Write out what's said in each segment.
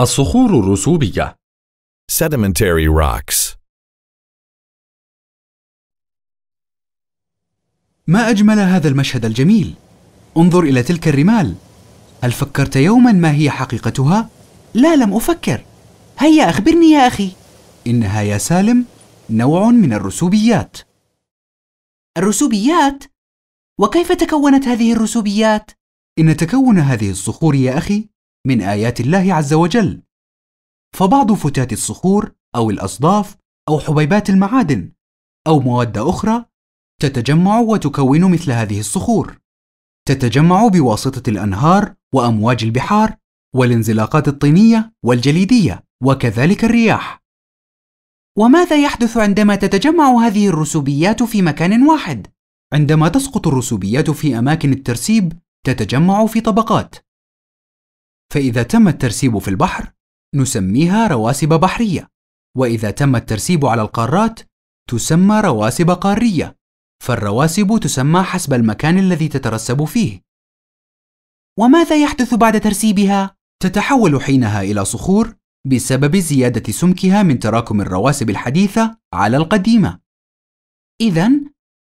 الصخور الرسوبية Sedimentary rocks ما أجمل هذا المشهد الجميل انظر إلى تلك الرمال هل فكرت يوما ما هي حقيقتها؟ لا لم أفكر هيا أخبرني يا أخي إنها يا سالم نوع من الرسوبيات الرسوبيات؟ وكيف تكونت هذه الرسوبيات؟ إن تكون هذه الصخور يا أخي من آيات الله عز وجل فبعض فتات الصخور أو الأصداف أو حبيبات المعادن أو مواد أخرى تتجمع وتكون مثل هذه الصخور تتجمع بواسطة الأنهار وأمواج البحار والانزلاقات الطينية والجليدية وكذلك الرياح وماذا يحدث عندما تتجمع هذه الرسوبيات في مكان واحد؟ عندما تسقط الرسوبيات في أماكن الترسيب تتجمع في طبقات فإذا تم الترسيب في البحر نسميها رواسب بحرية، وإذا تم الترسيب على القارات تسمى رواسب قارية، فالرواسب تسمى حسب المكان الذي تترسب فيه. وماذا يحدث بعد ترسيبها؟ تتحول حينها إلى صخور بسبب زيادة سمكها من تراكم الرواسب الحديثة على القديمة. إذا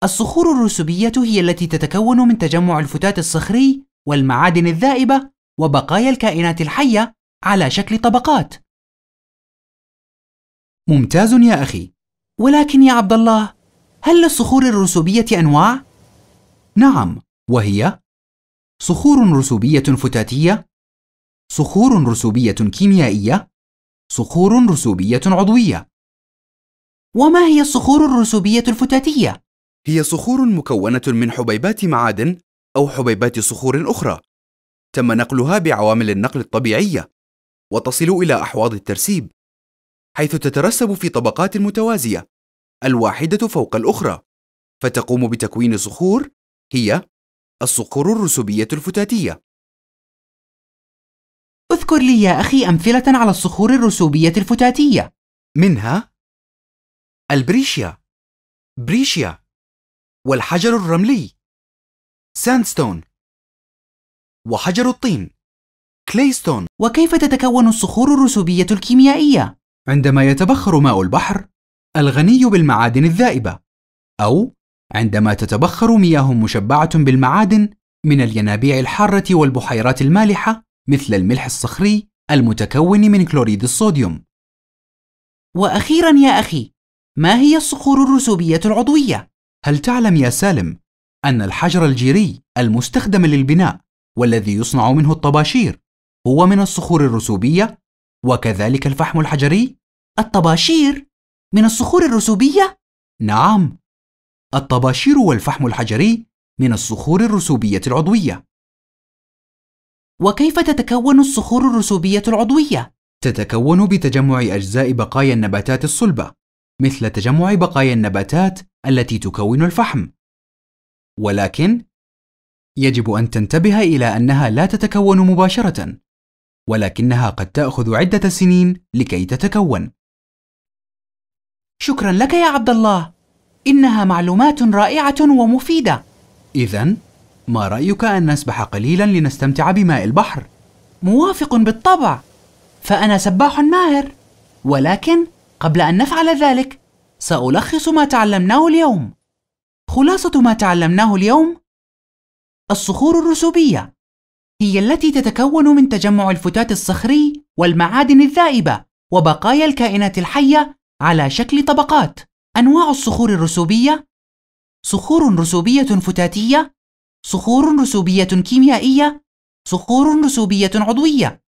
الصخور الرسوبية هي التي تتكون من تجمع الفتات الصخري والمعادن الذائبة وبقايا الكائنات الحية على شكل طبقات. ممتاز يا أخي، ولكن يا عبد الله، هل للصخور الرسوبية أنواع؟ نعم، وهي صخور رسوبية فتاتية، صخور رسوبية كيميائية، صخور رسوبية عضوية. وما هي الصخور الرسوبية الفتاتية؟ هي صخور مكونة من حبيبات معادن أو حبيبات صخور أخرى تم نقلها بعوامل النقل الطبيعية وتصل إلى أحواض الترسيب حيث تترسب في طبقات متوازية الواحدة فوق الأخرى فتقوم بتكوين صخور هي الصخور الرسوبية الفتاتية اذكر لي يا أخي أمثلة على الصخور الرسوبية الفتاتية منها البريشيا بريشيا والحجر الرملي ساندستون وحجر الطين كليستون وكيف تتكون الصخور الرسوبية الكيميائية؟ عندما يتبخر ماء البحر الغني بالمعادن الذائبة أو عندما تتبخر مياه مشبعة بالمعادن من الينابيع الحارة والبحيرات المالحة مثل الملح الصخري المتكون من كلوريد الصوديوم وأخيرا يا أخي ما هي الصخور الرسوبية العضوية؟ هل تعلم يا سالم أن الحجر الجيري المستخدم للبناء والذي يصنع منه الطباشير هو من الصخور الرسوبية وكذلك الفحم الحجري الطباشير من الصخور الرسوبية؟ نعم الطباشير والفحم الحجري من الصخور الرسوبية العضوية وكيف تتكون الصخور الرسوبية العضوية؟ تتكون بتجمع أجزاء بقايا النباتات الصلبة مثل تجمع بقايا النباتات التي تكون الفحم ولكن يجب أن تنتبه إلى أنها لا تتكون مباشرة، ولكنها قد تأخذ عدة سنين لكي تتكون. شكرا لك يا عبد الله، إنها معلومات رائعة ومفيدة. إذا، ما رأيك أن نسبح قليلا لنستمتع بماء البحر؟ موافق بالطبع، فأنا سباح ماهر، ولكن قبل أن نفعل ذلك، سألخص ما تعلمناه اليوم. خلاصة ما تعلمناه اليوم الصخور الرسوبية هي التي تتكون من تجمع الفتات الصخري والمعادن الذائبة وبقايا الكائنات الحية على شكل طبقات. أنواع الصخور الرسوبية: صخور رسوبية فتاتية، صخور رسوبية كيميائية، صخور رسوبية عضوية،